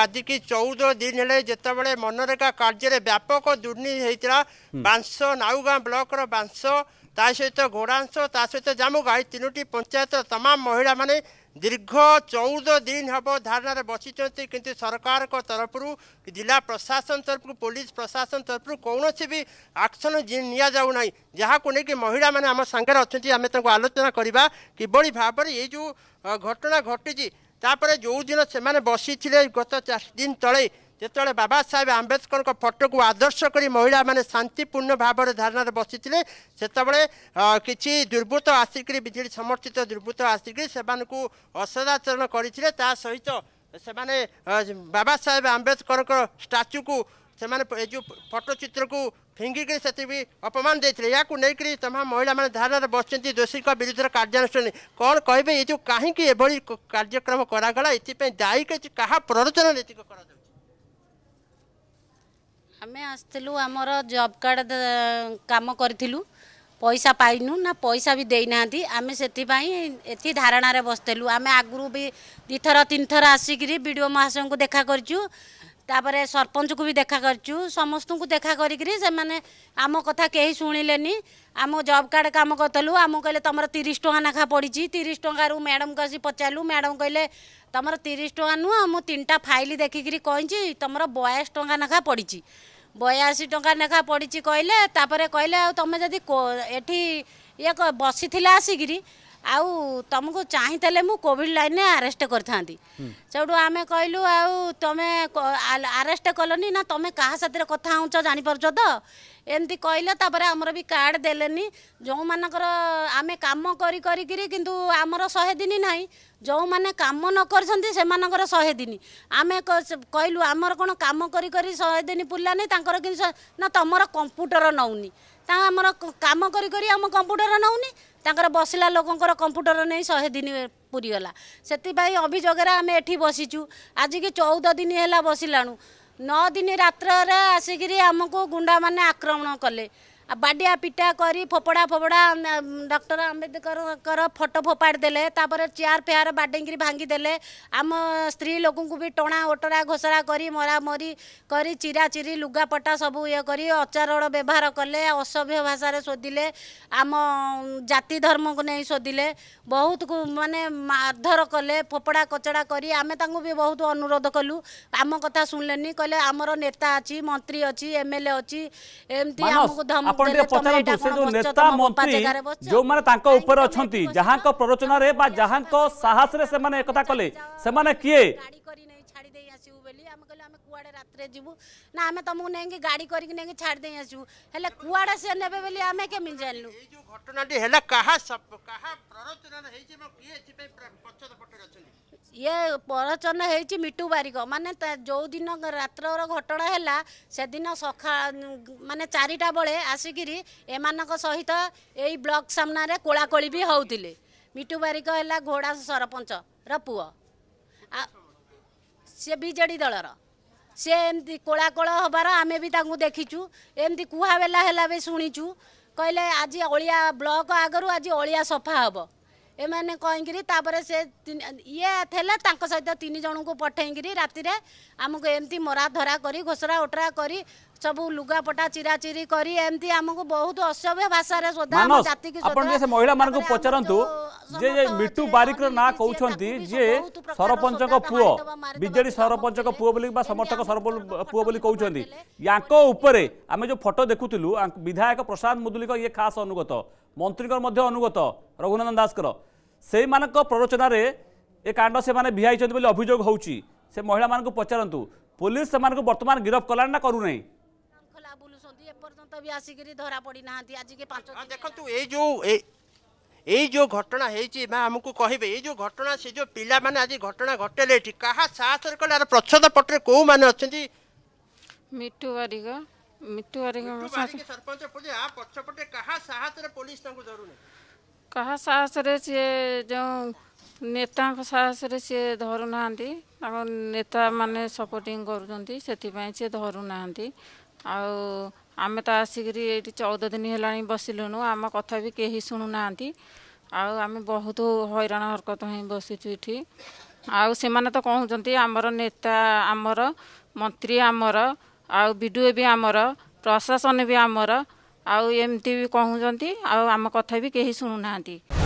ଆଜିକି ଚଉଦ ଦିନ ହେଲେ ଯେତେବେଳେ ମନରେଗା କାର୍ଯ୍ୟରେ ବ୍ୟାପକ ଦୁର୍ନୀତି ହେଇଥିଲା ବାଂଶ ନାଉଗାଁ ବ୍ଲକର ବାଂଶ ତା ସହିତ ଘୋଡ଼ାଂଶ ତା ସହିତ ଜାମୁଗାଁ ଏଇ ତିନୋଟି ପଞ୍ଚାୟତର ତମାମ ମହିଳାମାନେ ଦୀର୍ଘ ଚଉଦ ଦିନ ହେବ ଧାରଣାରେ ବସିଛନ୍ତି କିନ୍ତୁ ସରକାରଙ୍କ ତରଫରୁ ଜିଲ୍ଲା ପ୍ରଶାସନ ତରଫରୁ ପୋଲିସ ପ୍ରଶାସନ ତରଫରୁ କୌଣସି ବି ଆକ୍ସନ ନିଆଯାଉନାହିଁ ଯାହାକୁ ନେଇକି ମହିଳାମାନେ ଆମ ସାଙ୍ଗରେ ଅଛନ୍ତି ଆମେ ତାଙ୍କୁ ଆଲୋଚନା କରିବା କିଭଳି ଭାବରେ ଏଇ ଯେଉଁ ଘଟଣା ଘଟିଛି ତାପରେ ଯେଉଁଦିନ ସେମାନେ ବସିଥିଲେ ଗତ ଚାରି ଦିନ ତଳେ ଯେତେବେଳେ ବାବା ସାହେବ ଆମ୍ବେଦକରଙ୍କ ଫଟୋକୁ ଆଦର୍ଶ କରି ମହିଳାମାନେ ଶାନ୍ତିପୂର୍ଣ୍ଣ ଭାବରେ ଧାରଣାରେ ବସିଥିଲେ ସେତେବେଳେ କିଛି ଦୁର୍ବୃତ୍ତ ଆସିକରି ବିଜେଡ଼ି ସମର୍ଥିତ ଦୁର୍ବୃତ୍ତ ଆସିକରି ସେମାନଙ୍କୁ ଅସଦାଚରଣ କରିଥିଲେ ତା ସହିତ ସେମାନେ ବାବା ସାହେବ ଆମ୍ବେଦକରଙ୍କ ଷ୍ଟାଚ୍ୟୁକୁ ସେମାନେ ଏ ଯେଉଁ ଫଟୋ ଚିତ୍ରକୁ ଫିଙ୍ଗିକି ସେତିକି ଅପମାନ ଦେଇଥିଲେ ଏହାକୁ ନେଇକରି ତମାମ ମହିଳାମାନେ ଧାରଣାରେ ବସିଛନ୍ତି ଦୋଷୀଙ୍କ ବିରୁଦ୍ଧରେ କାର୍ଯ୍ୟାନୁଷ୍ଠାନ କ'ଣ କହିବେ ଏ ଯେଉଁ କାହିଁକି ଏଭଳି କାର୍ଯ୍ୟକ୍ରମ କରାଗଲା ଏଥିପାଇଁ ଦାୟୀ କାହା ପ୍ରରୋଚନା ନୀତିକ କରାଯାଉଛି ଆମେ ଆସିଥିଲୁ ଆମର ଜବ୍ କାର୍ଡ଼ କାମ କରିଥିଲୁ ପଇସା ପାଇନୁ ନା ପଇସା ବି ଦେଇନାହାନ୍ତି ଆମେ ସେଥିପାଇଁ ଏଠି ଧାରଣାରେ ବସିଥିଲୁ ଆମେ ଆଗରୁ ବି ଦୁଇଥର ତିନିଥର ଆସିକିରି ବି ଡ଼ି ଓ ମହାଶୟଙ୍କୁ ଦେଖା କରିଛୁ ତାପରେ ସରପଞ୍ଚକୁ ବି ଦେଖା କରିଛୁ ସମସ୍ତଙ୍କୁ ଦେଖା କରିକିରି ସେମାନେ ଆମ କଥା କେହି ଶୁଣିଲେନି ଆମ ଜବ୍ କାର୍ଡ଼ କାମ କରିଥିଲୁ ଆମକୁ କହିଲେ ତୁମର ତିରିଶ ଟଙ୍କା ନେଖା ପଡ଼ିଛି ତିରିଶ ଟଙ୍କାରୁ ମ୍ୟାଡ଼ାମକୁ ଆସି ପଚାରିଲୁ ମ୍ୟାଡ଼ାମ କହିଲେ ତୁମର ତିରିଶ ଟଙ୍କା ନୁହଁ ମୁଁ ତିନିଟା ଫାଇଲ୍ ଦେଖିକିରି କହିଛି ତୁମର ବୟାଳିଶ ଟଙ୍କା ନେଖା ପଡ଼ିଛି ବୟାଅଶୀ ଟଙ୍କା ନେଖା ପଡ଼ିଛି କହିଲେ ତାପରେ କହିଲେ ଆଉ ତୁମେ ଯଦି ଏଠି ଇଏ ବସିଥିଲା ଆସିକିରି ଆଉ ତମକୁ ଚାହିଁଥିଲେ ମୁଁ କୋଭିଡ଼ ଲାଇନରେ ଆରେଷ୍ଟ କରିଥାନ୍ତି ସେଇଠୁ ଆମେ କହିଲୁ ଆଉ ତମେ ଆରେଷ୍ଟ କଲନି ନା ତମେ କାହା ସାଥିରେ କଥା ହେଉଛ ଜାଣିପାରୁଛ ତ ଏମିତି କହିଲେ ତାପରେ ଆମର ବି କାର୍ଡ ଦେଲେନି ଯେଉଁମାନଙ୍କର ଆମେ କାମ କରି କରିକିରି କିନ୍ତୁ ଆମର ଶହେ ଦିନ ନାହିଁ ଯେଉଁମାନେ କାମ ନ କରିଛନ୍ତି ସେମାନଙ୍କର ଶହେ ଦିନ ଆମେ କହିଲୁ ଆମର କ'ଣ କାମ କରି କରି ଶହେ ଦିନ ପୁରିଲାନି ତାଙ୍କର କିନ୍ତୁ ନା ତମର କମ୍ପ୍ୟୁଟର ନେଉନି ତା ଆମର କାମ କରି ଆମ କମ୍ପ୍ୟୁଟର ନେଉନି ତାଙ୍କର ବସିଲା ଲୋକଙ୍କର କମ୍ପ୍ୟୁଟର ନେଇ ଶହେ ଦିନ ପୁରିଗଲା ସେଥିପାଇଁ ଅଭିଯୋଗରେ ଆମେ ଏଠି ବସିଛୁ ଆଜିକି ଚଉଦ ଦିନ ହେଲା ବସିଲାଣୁ ନଅ ଦିନ ରାତ୍ରରେ ଆସିକିରି ଆମକୁ ଗୁଣ୍ଡାମାନେ ଆକ୍ରମଣ କଲେ ବାଡ଼ିଆ ପିଟା କରି ଫୋପଡ଼ା ଫୋପଡ଼ା ଡକ୍ଟର ଆମ୍ବେଦକରଙ୍କର ଫଟୋ ଫୋପାଡ଼ି ଦେଲେ ତାପରେ ଚେୟାର ଫେୟାର ବାଡ଼େଇକିରି ଭାଙ୍ଗି ଦେଲେ ଆମ ସ୍ତ୍ରୀ ଲୋକଙ୍କୁ ବି ଟଣା ଓଟରା ଘୋଷରା କରି ମରାମରି କରି ଚିରାଚିରି ଲୁଗାପଟା ସବୁ ଇଏ କରି ଅଚାରଣ ବ୍ୟବହାର କଲେ ଅସଭ୍ୟ ଭାଷାରେ ଶୋଧିଲେ ଆମ ଜାତି ଧର୍ମକୁ ନେଇ ଶୋଧିଲେ ବହୁତ ମାନେ ମାରଧର କଲେ ଫୋପଡ଼ା କଚଡ଼ା କରି ଆମେ ତାଙ୍କୁ ବି ବହୁତ ଅନୁରୋଧ କଲୁ ଆମ କଥା ଶୁଣିଲେନି କହିଲେ ଆମର ନେତା ଅଛି ମନ୍ତ୍ରୀ ଅଛି ଏମ୍ ଏଲ୍ ଏ ଅଛି ଏମିତି ଆମକୁ ଧମ ଆପଣ ଟିକେ ପଚାରନ୍ତୁ ସେ ଯୋଉ ନେତା ମନ୍ତ୍ରୀ ଯୋଉମାନେ ତାଙ୍କ ଉପରେ ଅଛନ୍ତି ଯାହାଙ୍କ ପ୍ରରୋଚନାରେ ବା ଯାହାଙ୍କ ସାହସରେ ସେମାନେ ଏକଥା କଲେ ସେମାନେ କିଏ କୁଆଡ଼େ ରାତିରେ ଯିବୁ ନା ଆମେ ତମକୁ ନେଇକି ଗାଡ଼ି କରିକି ନେଇକି ଛାଡ଼ି ଦେଇ ଆସିବୁ ହେଲେ କୁଆଡ଼େ ସେ ନେବେ ବୋଲି ଆମେ କେମିତି ଜାଣିଲୁ ଏଇ ଯୋଉ ଘଟଣାଟି ହେଲା କାହା କାହା ପ୍ରରୋଚନାରେ ହେଇଛି ଏବଂ କିଏ ଏଥିପାଇଁ ପଛରେ ଇଏ ପ୍ରଚନ ହେଇଛି ମିଟୁ ବାରିକ ମାନେ ଯେଉଁଦିନ ରାତ୍ରର ଘଟଣା ହେଲା ସେଦିନ ସକା ମାନେ ଚାରିଟା ବେଳେ ଆସିକିରି ଏମାନଙ୍କ ସହିତ ଏଇ ବ୍ଲକ୍ ସାମ୍ନାରେ କୋଳାକୋଳି ବି ହେଉଥିଲେ ମିଟୁ ବାରିକ ହେଲା ଘୋଡ଼ା ସରପଞ୍ଚର ପୁଅ ଆ ସିଏ ବିଜେଡ଼ି ଦଳର ସିଏ ଏମିତି କୋଳାକୋଳ ହେବାର ଆମେ ବି ତାଙ୍କୁ ଦେଖିଛୁ ଏମିତି କୁହାବେଲା ହେଲା ବି ଶୁଣିଛୁ କହିଲେ ଆଜି ଅଳିଆ ବ୍ଲକ ଆଗରୁ ଆଜି ଅଳିଆ ସଫା ହେବ से इले सहित तिनजना पठाइक राति मरा धरा घोसराटरा सबै लुगापटा चिराचिरी बहुत असभ्य भाषा महिला म पचारिटु बारिक र नाच सरप पू विजेड सरपञ्च पूचा या आम फोटो देखुलु विधायक प्रशान्त ये खास अनुगत ମନ୍ତ୍ରୀଙ୍କର ମଧ୍ୟ ଅନୁଗତ ରଘୁନନ୍ଦନ ଦାସଙ୍କର ସେଇମାନଙ୍କ ପ୍ରରୋଚନାରେ ଏ କାଣ୍ଡ ସେମାନେ ଭିଆଇଛନ୍ତି ବୋଲି ଅଭିଯୋଗ ହେଉଛି ସେ ମହିଳାମାନଙ୍କୁ ପଚାରନ୍ତୁ ପୋଲିସ ସେମାନଙ୍କୁ ବର୍ତ୍ତମାନ ଗିରଫ କଲାଣି ନା କରୁନାହିଁ ଦେଖନ୍ତୁ ଏଇ ଯେଉଁ ଏଇ ଯେଉଁ ଘଟଣା ହେଇଛି ମା ଆମକୁ କହିବେ ଏଇ ଯେଉଁ ଘଟଣା ସେ ଯେଉଁ ପିଲାମାନେ ଆଜି ଘଟଣା ଘଟେଇଲେ ଏଠି କାହା ସାହସରେ କଲେ ଆର ପ୍ରଚ୍ଛଦ ପଟରେ କେଉଁମାନେ ଅଛନ୍ତି ମିଟୁ ବାରିକ ମିଟୁ ବାରିକ ସରପଞ୍ଚ ପୂଜା ଆ ପଛପଟେ କାହା ସାହସରେ ପୋଲିସ ତାଙ୍କୁ ଧରୁନି କାହା ସାହସରେ ସିଏ ଯେଉଁ ନେତାଙ୍କ ସାହସରେ ସିଏ ଧରୁନାହାନ୍ତି ତାଙ୍କ ନେତାମାନେ ସପୋର୍ଟିଂ କରୁଛନ୍ତି ସେଥିପାଇଁ ସିଏ ଧରୁନାହାନ୍ତି ଆଉ ଆମେ ତ ଆସିକିରି ଏଇଠି ଚଉଦ ଦିନ ହେଲାଣି ବସିଲୁଣୁ ଆମ କଥା ବି କେହି ଶୁଣୁନାହାନ୍ତି ଆଉ ଆମେ ବହୁତ ହଇରାଣ ହରକତ ହେଇ ବସିଛୁ ଏଠି ଆଉ ସେମାନେ ତ କହୁଛନ୍ତି ଆମର ନେତା ଆମର ମନ୍ତ୍ରୀ ଆମର ଆଉ ବି ଡ଼ି ଓ ବି ଆମର ପ୍ରଶାସନ ବି ଆମର ଆଉ ଏମିତି ବି କହୁଛନ୍ତି ଆଉ ଆମ କଥା ବି କେହି ଶୁଣୁନାହାନ୍ତି